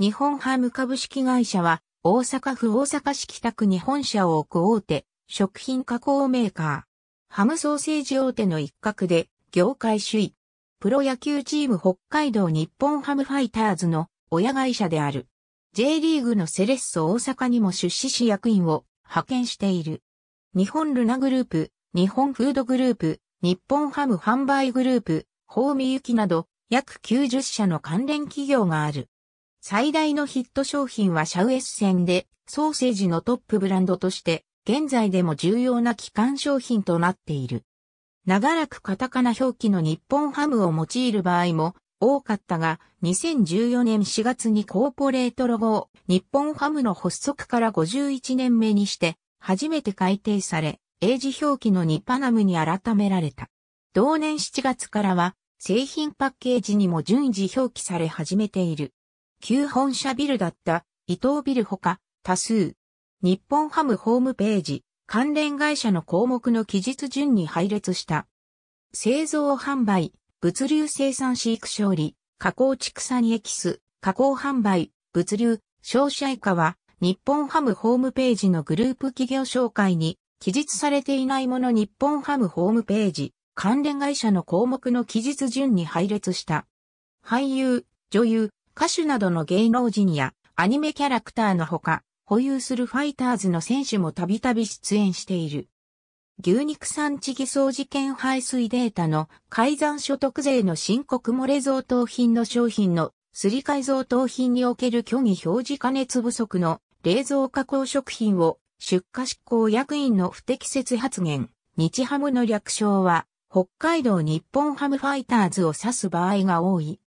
日本ハム株式会社は、大阪府大阪市北区に本社を置く大手、食品加工メーカー。ハムソーセージ大手の一角で、業界首位。プロ野球チーム北海道日本ハムファイターズの親会社である。J リーグのセレッソ大阪にも出資し役員を派遣している。日本ルナグループ、日本フードグループ、日本ハム販売グループ、ホーミユキなど約90社の関連企業がある。最大のヒット商品はシャウエッセンで、ソーセージのトップブランドとして、現在でも重要な基幹商品となっている。長らくカタカナ表記の日本ハムを用いる場合も多かったが、2014年4月にコーポレートロゴを日本ハムの発足から51年目にして、初めて改定され、英字表記のニパナムに改められた。同年7月からは、製品パッケージにも順次表記され始めている。旧本社ビルだった伊藤ビルほか多数、日本ハムホームページ、関連会社の項目の記述順に配列した。製造販売、物流生産飼育勝利、加工畜産エキス、加工販売、物流、消費者以下は、日本ハムホームページのグループ企業紹介に、記述されていないもの日本ハムホームページ、関連会社の項目の記述順に配列した。俳優、女優、歌手などの芸能人やアニメキャラクターのほか、保有するファイターズの選手もたびたび出演している。牛肉産地偽装事件排水データの改ざん所得税の申告漏れ贈答品の商品のすり替え贈答品における虚偽表示加熱不足の冷蔵加工食品を出荷執行役員の不適切発言。日ハムの略称は北海道日本ハムファイターズを指す場合が多い。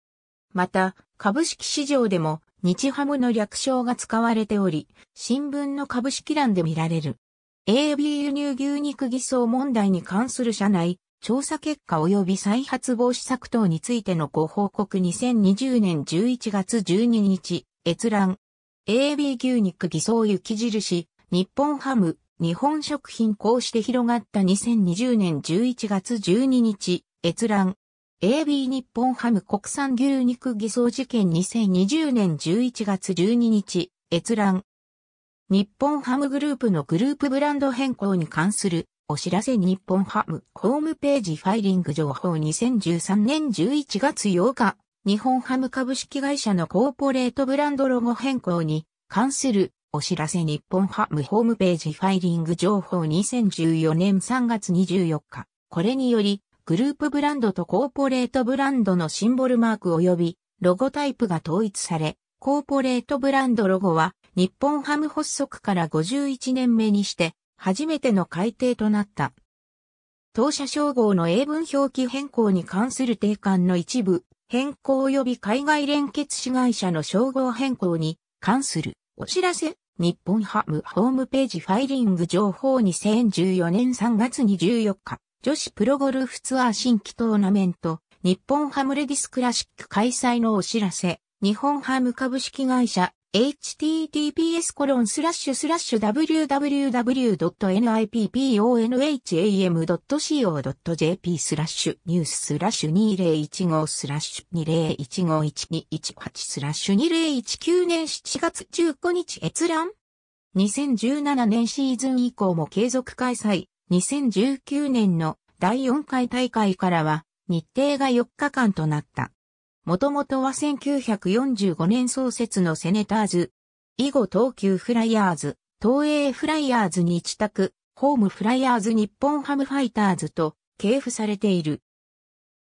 また、株式市場でも日ハムの略称が使われており、新聞の株式欄で見られる。AB 輸入牛肉偽装問題に関する社内、調査結果及び再発防止策等についてのご報告2020年11月12日、閲覧。AB 牛肉偽装雪印、日本ハム、日本食品こうして広がった2020年11月12日、閲覧。AB 日本ハム国産牛肉偽装事件2020年11月12日、閲覧。日本ハムグループのグループブランド変更に関するお知らせ日本ハムホームページファイリング情報2013年11月8日、日本ハム株式会社のコーポレートブランドロゴ変更に関するお知らせ日本ハムホームページファイリング情報2014年3月24日。これにより、グループブランドとコーポレートブランドのシンボルマーク及びロゴタイプが統一され、コーポレートブランドロゴは日本ハム発足から51年目にして初めての改定となった。当社称号の英文表記変更に関する定款の一部、変更及び海外連結子会社の称号変更に関するお知らせ、日本ハムホームページファイリング情報2014年3月24日。女子プロゴルフツアー新規トーナメント、日本ハムレディスクラシック開催のお知らせ、日本ハム株式会社、https コロンスラッシュスラッシュ www.nipponham.co.jp スラッシュニューススラッシュ2015スラッシュ20151218スラッシュ2019年7月15日閲覧2017年シーズン以降も継続開催。2019年の第4回大会からは日程が4日間となった。もともとは1945年創設のセネターズ、以後東急フライヤーズ、東映フライヤーズに自宅、ホームフライヤーズ日本ハムファイターズと系譜されている。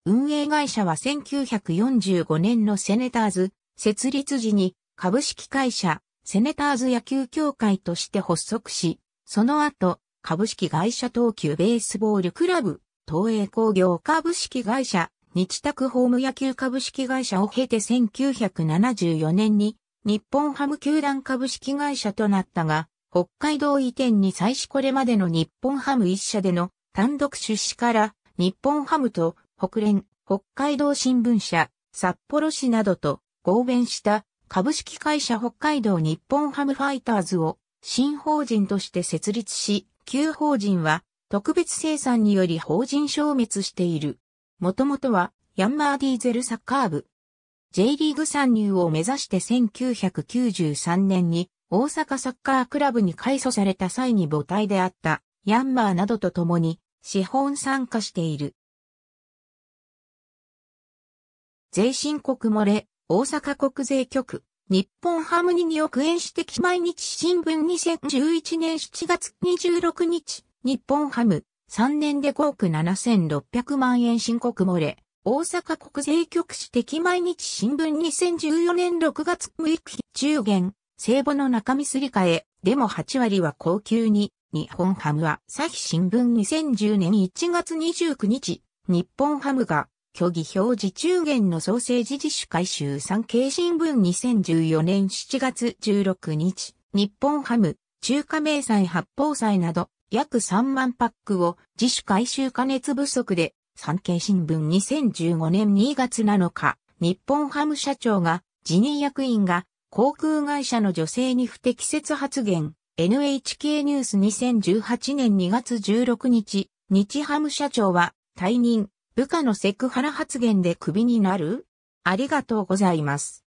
運営会社は1945年のセネターズ設立時に株式会社セネターズ野球協会として発足し、その後株式会社東急ベースボールクラブ、東映工業株式会社、日卓ホーム野球株式会社を経て1974年に日本ハム球団株式会社となったが、北海道移転に際しこれまでの日本ハム一社での単独出資から日本ハムと北連、北海道新聞社、札幌市などと合弁した株式会社北海道日本ハムファイターズを新法人として設立し、旧法人は特別生産により法人消滅している。もともとはヤンマーディーゼルサッカー部。J リーグ参入を目指して1993年に大阪サッカークラブに改組された際に母体であったヤンマーなどと共に資本参加している。税申告漏れ、大阪国税局、日本ハムに2億円指摘毎日新聞2011年7月26日、日本ハム、3年で5億7600万円申告漏れ、大阪国税局指摘毎日新聞2014年6月6日中元、聖母の中身すり替え、でも8割は高級に、日本ハムは、朝日新聞2010年1月29日、日本ハムが虚偽表示中元の創生時自主回収産経新聞2014年7月16日、日本ハム、中華名菜発泡菜など約3万パックを自主回収加熱不足で産経新聞2015年2月7日、日本ハム社長が辞任役員が航空会社の女性に不適切発言、NHK ニュース2018年2月16日、日ハム社長は退任、部下のセクハラ発言でクビになるありがとうございます。